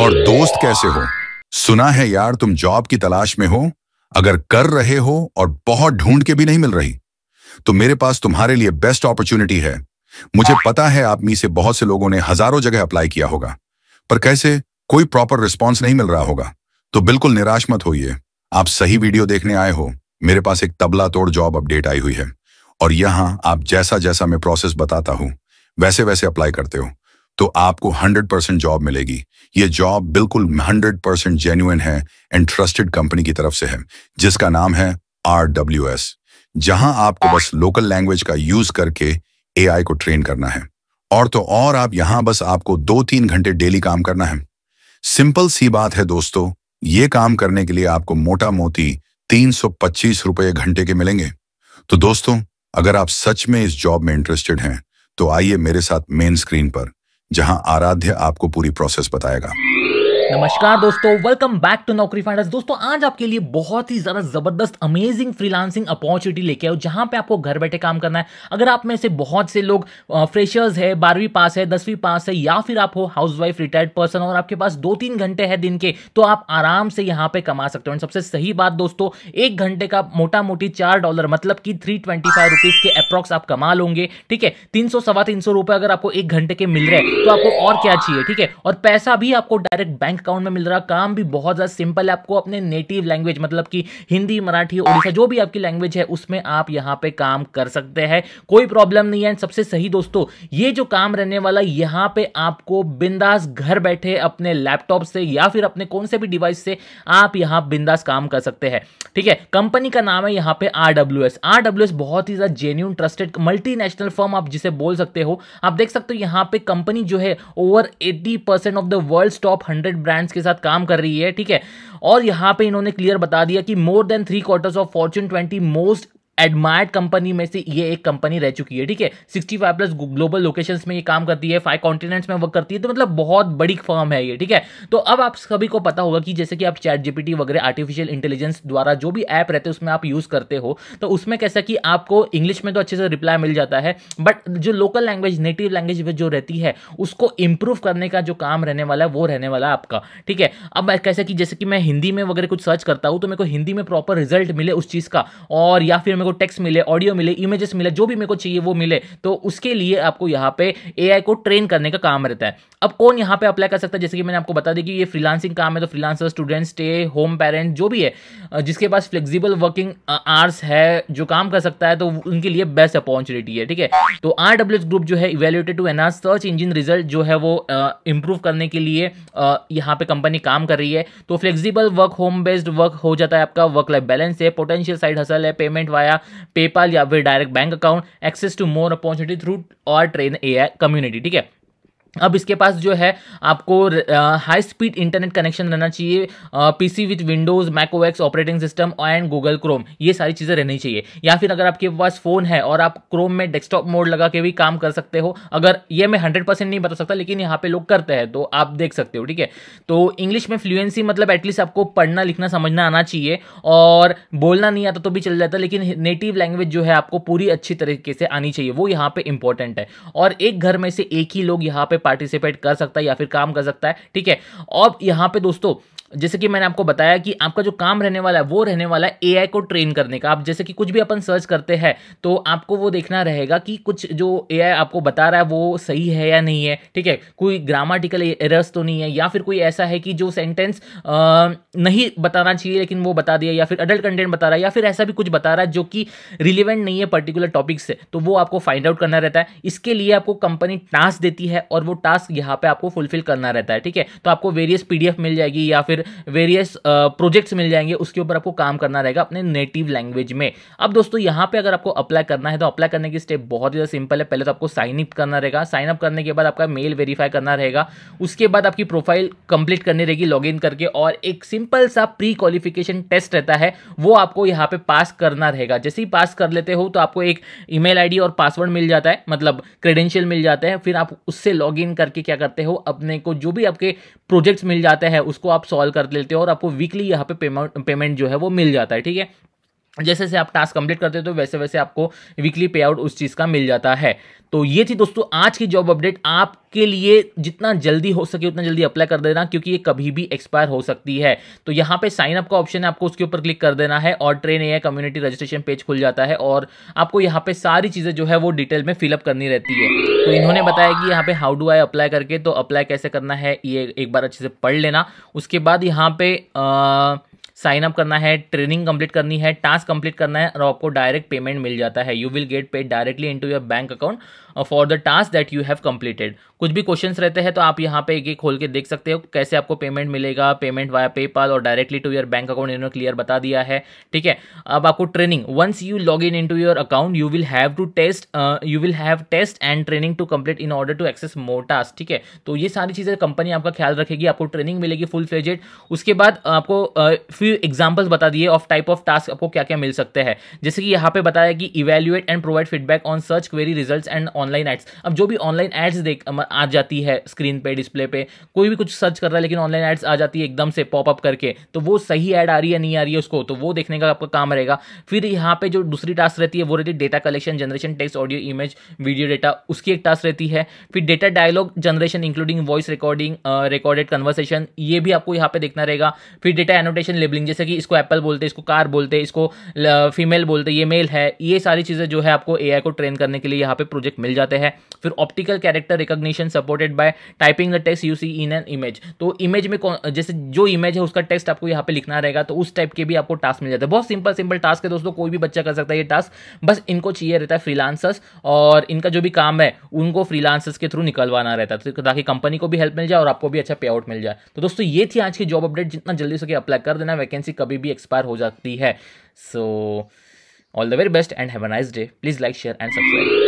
और दोस्त कैसे हो सुना है यार तुम जॉब की तलाश में हो अगर कर रहे हो और बहुत ढूंढ के भी नहीं मिल रही तो मेरे पास तुम्हारे लिए बेस्ट अपॉर्चुनिटी है मुझे पता है आप में से बहुत से लोगों ने हजारों जगह अप्लाई किया होगा पर कैसे कोई प्रॉपर रिस्पॉन्स नहीं मिल रहा होगा तो बिल्कुल निराश मत होइए आप सही वीडियो देखने आए हो मेरे पास एक तबला तोड़ जॉब अपडेट आई हुई है और यहां आप जैसा जैसा मैं प्रोसेस बताता हूं वैसे वैसे अप्लाई करते हो तो आपको 100 परसेंट जॉब मिलेगी ये जॉब बिल्कुल 100 परसेंट जेन्यून है एंड ट्रस्टेड कंपनी की तरफ से है जिसका नाम है आर डब्ल्यू एस जहां आपको बस लोकल लैंग्वेज का यूज करके ए को ट्रेन करना है और तो और आप यहां बस आपको दो तीन घंटे डेली काम करना है सिंपल सी बात है दोस्तों ये काम करने के लिए आपको मोटा मोटी तीन सौ पच्चीस घंटे के मिलेंगे तो दोस्तों अगर आप सच में इस जॉब में इंटरेस्टेड हैं तो आइए मेरे साथ मेन स्क्रीन पर जहां आराध्य आपको पूरी प्रोसेस बताएगा नमस्कार दोस्तों welcome back to Naukri finders दोस्तों आज आपके लिए बहुत ही ज्यादा जबरदस्त अमेजिंग फ्रीलांसिंग अपॉर्चुनिटी लेके आओ जहां पे आपको घर बैठे काम करना है अगर आप में से बहुत से लोग फ्रेशर्स है बारहवीं पास है दसवीं पास है या फिर आप हो हाउस वाइफ रिटायर्ड पर्सन और आपके पास दो तीन घंटे है दिन के तो आप आराम से यहाँ पे कमा सकते हो सबसे सही बात दोस्तों एक घंटे का मोटा मोटी चार डॉलर मतलब की थ्री ट्वेंटी फाइव के अप्रॉक्स आप कमा लोगे ठीक है तीन सौ सवा तीन सौ रुपए अगर आपको एक घंटे के मिल रहे हैं तो आपको और क्या चाहिए ठीक है और पैसा भी आपको डायरेक्ट बैंक बैंक अकाउंट में मिल रहा काम भी बहुत ज़्यादा सिंपल है आपको अपने नेटिव लैंग्वेज मतलब कि हिंदी मराठी उड़ीसा जो भी आपकी लैंग्वेज है उसमें आप यहाँ पे काम कर सकते हैं कोई प्रॉब्लम नहीं है सबसे सही दोस्तों ये जो काम रहने वाला यहाँ पे आपको बिंदास घर बैठे अपने लैपटॉप से या फिर अपने कौन से भी डिवाइस से आप यहाँ बिंदास काम कर सकते हैं ठीक है कंपनी का नाम है यहाँ पे R W S S R W बहुत ही ज़्यादा जेन्यून ट्रस्टेड मल्टीनेशनल फर्म आप जिसे बोल सकते हो आप देख सकते हो यहाँ पे कंपनी जो है over eighty percent of the world top hundred brands के साथ काम कर रही है ठीक है और यहाँ पे इन्होंने क्लियर बता दिया कि more than three quarters of Fortune twenty most admired company में से ये एक कंपनी रह चुकी है ठीक है sixty five plus global locations में ये काम करती है फाइव कॉन्टिनेंट्स में वर्क करती है तो मतलब बहुत बड़ी फर्म है ये ठीक है तो अब आप सभी को पता होगा कि जैसे कि आप चैट जीपीटी वगैरह आर्टिफिशियल इंटेलिजेंस द्वारा जो भी ऐप रहते हैं उसमें आप यूज़ करते हो तो उसमें कैसा कि आपको इंग्लिश में तो अच्छे से रिप्लाई मिल जाता है बट जो लोकल लैंग्वेज नेटिव लैंग्वेज जो रहती है उसको इम्प्रूव करने का जो काम रहने वाला है वो रहने वाला है आपका ठीक है अब कैसे कि जैसे कि मैं हिंदी में वगैरह कुछ सर्च करता हूँ तो मेरे को हिंदी में प्रॉपर रिजल्ट मिले उस चीज़ का और या फिर मेरे को टेक्स्ट मिले ऑडियो मिले इमेजेस मिले जो भी मेरे को चाहिए वो मिले तो उसके लिए आपको यहाँ पे ए को ट्रेन करने का काम रहता है अब कौन यहाँ पे अप्लाई कर सकता है जैसे कि मैंने आपको बता दी कि ये फ्रीलांसिंग काम है तो freelancer student stay home parent जो भी है जिसके पास फ्लेक्सिबल वर्किंग आवर्स है जो काम कर सकता है तो उनके लिए बेस्ट अपॉर्चुनिटी है ठीक है तो आर डब्ल्यू ग्रुप जो है evaluated to enhance search engine result जो है वो इंप्रूव करने के लिए यहाँ पे कंपनी काम कर रही है तो flexible work home based work हो जाता है आपका वर्क लाइफ बैलेंस है पोटेंशियल साइड हसल है पेमेंट वाया या पेपाल या फिर direct bank account access to more opportunity through और ट्रेन ए कम्युनिटी ठीक है अब इसके पास जो है आपको हाई स्पीड इंटरनेट कनेक्शन रहना चाहिए PC with Windows macOS operating system and Google Chrome ये सारी चीज़ें रहनी चाहिए या फिर अगर आपके पास फ़ोन है और आप क्रोम में डेस्कटॉप मोड लगा के भी काम कर सकते हो अगर ये मैं हंड्रेड परसेंट नहीं बता सकता लेकिन यहाँ पे लोग करते हैं तो आप देख सकते हो ठीक है तो इंग्लिश में फ्लुएंसी मतलब एटलीस्ट आपको पढ़ना लिखना समझना आना चाहिए और बोलना नहीं आता तो भी चल जाता लेकिन नेटिव लैंग्वेज जो है आपको पूरी अच्छी तरीके से आनी चाहिए वो यहाँ पर इंपॉर्टेंट है और एक घर में से एक ही लोग यहाँ पर पार्टिसिपेट कर सकता है या फिर काम कर सकता है ठीक है अब यहाँ पे दोस्तों जैसे कि मैंने आपको बताया कि आपका जो काम रहने वाला है वो रहने वाला है एआई को ट्रेन करने का आप जैसे कि कुछ भी अपन सर्च करते हैं तो आपको वो देखना रहेगा कि कुछ जो एआई आपको बता रहा है वो सही है या नहीं है ठीक है कोई ग्रामाटिकल एरर्स तो नहीं है या फिर कोई ऐसा है कि जो सेंटेंस नहीं बताना चाहिए लेकिन वो बता दिया या फिर अडल्ट कंटेंट बता रहा है या फिर ऐसा भी कुछ बता रहा है जो कि रिलेवेंट नहीं है पर्टिकुलर टॉपिक से तो वो आपको फाइंड आउट करना रहता है इसके लिए आपको कंपनी टास्क देती है और वो टास्क यहाँ पर आपको फुलफिल करना रहता है ठीक है तो आपको वेरियस पी मिल जाएगी या फिर वेरियस प्रोजेक्ट्स uh, मिल जाएंगे उसके ऊपर आपको काम करना रहेगा अपने नेटिव लैंग्वेज में अब दोस्तों यहाँ पे अगर आपको अप्लाई करना है तो अप्लाई करने की स्टेप बहुत ज़्यादा सिंपल है पहले तो आपको साइन अप करना रहेगा साइन अप करने के बाद आपका मेल वेरीफाई करना रहेगा उसके बाद आपकी प्रोफाइल कंप्लीट करनी रहेगी लॉगिन करके और एक सिंपल सा प्री क्वालिफिकेशन टेस्ट रहता है वो आपको यहाँ पे पास करना रहेगा जैसे ही पास कर लेते हो तो आपको एक ईमेल आईडी और पासवर्ड मिल जाता है मतलब क्रेडेंशियल मिल जाते हैं फिर आप उससे लॉग करके क्या करते हो अपने को जो भी आपके प्रोजेक्ट्स मिल जाते हैं उसको आप सॉल्व कॉल कर लेते हो और आपको वीकली यहाँ पे पेमेंट जो है वो मिल जाता है ठीक है जैसे जैसे आप टास्क कंप्लीट करते हो तो वैसे वैसे आपको वीकली पे आउट उस चीज़ का मिल जाता है तो ये थी दोस्तों आज की जॉब अपडेट आपके लिए जितना जल्दी हो सके उतना जल्दी अप्लाई कर देना क्योंकि ये कभी भी एक्सपायर हो सकती है तो यहाँ पे साइन अप का ऑप्शन है आपको उसके ऊपर क्लिक कर देना है और train a community registration page खुल जाता है और आपको यहाँ पे सारी चीज़ें जो है वो डिटेल में फिलअप करनी रहती है तो इन्होंने बताया कि यहाँ पर हाउ डू आई अप्लाई करके तो अप्लाई कैसे करना है ये एक बार अच्छे से पढ़ लेना उसके बाद यहाँ पे साइन अप करना है ट्रेनिंग कंप्लीट करनी है टास्क कंप्लीट करना है और आपको डायरेक्ट पेमेंट मिल जाता है you will get paid directly into your bank account for the task that you have completed कुछ भी क्वेश्चन रहते हैं तो आप यहाँ पे एक एक खोल के देख सकते हो कैसे आपको पेमेंट मिलेगा पेमेंट वाया पेपाल और directly to your bank account इन्होंने क्लियर बता दिया है ठीक है अब आपको training once you log in in to your account you will have to test you will have test and training to complete in order to access more task ठीक है तो ये सारी चीज़ें कंपनी आपका ख्याल रखेगी आपको ट्रेनिंग मिलेगी फुल फ्लेजेड उसके बाद uh, आपको फ्यू uh, एग्जाम्पल्स बता दिए ऑफ टाइप ऑफ टास्क आपको क्या क्या मिल सकते हैं जैसे कि यहाँ पे बताया कि evaluate and provide feedback on search query result and on online ads अब जो भी ऑनलाइन एड्स देख आ जाती है स्क्रीन पे डिस्प्ले पे कोई भी कुछ सर्च कर रहा है लेकिन ऑनलाइन एड्स आ जाती है एकदम से पॉपअप करके तो वो सही एड आ रही है नहीं आ रही है उसको तो वो देखने का आपका काम रहेगा फिर यहाँ पे जो दूसरी टास्क रहती है वो रहती है data collection generation text audio image video data उसकी एक टास्क रहती है फिर data dialogue generation including voice recording recorded conversation ये भी आपको यहाँ पे देखना रहेगा फिर डेटा एनोटेशन लेबलिंग जैसे कि इसको एप्पल बोलते हैं इसको कार बोलते हैं इसको फीमेल बोलते हैं ये मेल है ये सारी चीज़ें जो है आपको ए को ट्रेन करने के लिए यहाँ पे प्रोजेक्ट मिल जाते हैं फिर optical character recognition supported by typing the text you see in an image तो इमेज में जैसे जो इमेज है उसका टेक्स्ट आपको यहाँ पे लिखना रहेगा तो उस टाइप के भी आपको टास्क मिल जाते हैं बहुत सिंपल सिंपल टास्क है दोस्तों कोई भी बच्चा कर सकता है ये टास्क बस इनको चाहिए रहता है फ्रीलांसर्स और इनका जो भी काम है उनको फ्रीलांसर्स के थ्रू निकलवाना रहता है तो ताकि कंपनी को भी हेल्प मिल जाए और आपको भी अच्छा पे आउट मिल जाए तो दोस्तों ये थी आज की जॉब अपडेट जितना जल्दी सके अप्लाई कर देना वैकेंसी कभी भी एक्सपायर हो जाती है so all the very best and have a nice day please like share and subscribe